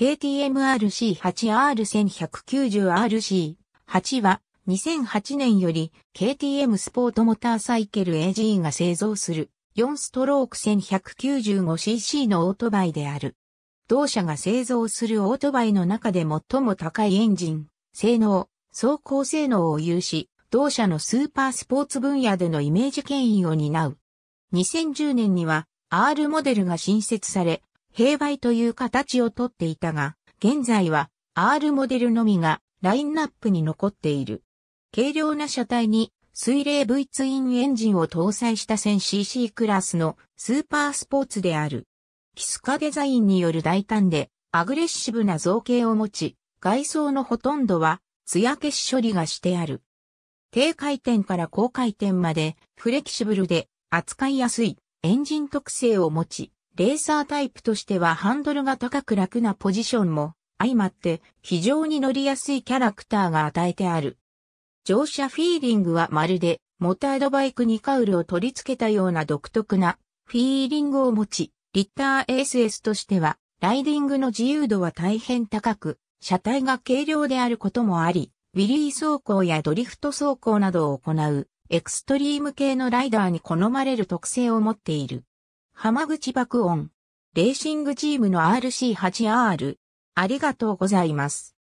KTM-RC8R1190RC8 は2008年より KTM スポートモターサイケル AG が製造する4ストローク 1195cc のオートバイである。同社が製造するオートバイの中で最も高いエンジン、性能、走行性能を有し、同社のスーパースポーツ分野でのイメージ権威を担う。2010年には R モデルが新設され、併売という形をとっていたが、現在は R モデルのみがラインナップに残っている。軽量な車体に水冷 V ツインエンジンを搭載した 1000cc クラスのスーパースポーツである。キスカデザインによる大胆でアグレッシブな造形を持ち、外装のほとんどは艶消し処理がしてある。低回転から高回転までフレキシブルで扱いやすいエンジン特性を持ち、レーサータイプとしてはハンドルが高く楽なポジションも相まって非常に乗りやすいキャラクターが与えてある。乗車フィーリングはまるでモタードバイクにカウルを取り付けたような独特なフィーリングを持ち、リッター SS としてはライディングの自由度は大変高く、車体が軽量であることもあり、ウィリー走行やドリフト走行などを行うエクストリーム系のライダーに好まれる特性を持っている。浜口爆音。レーシングチームの RC8R。ありがとうございます。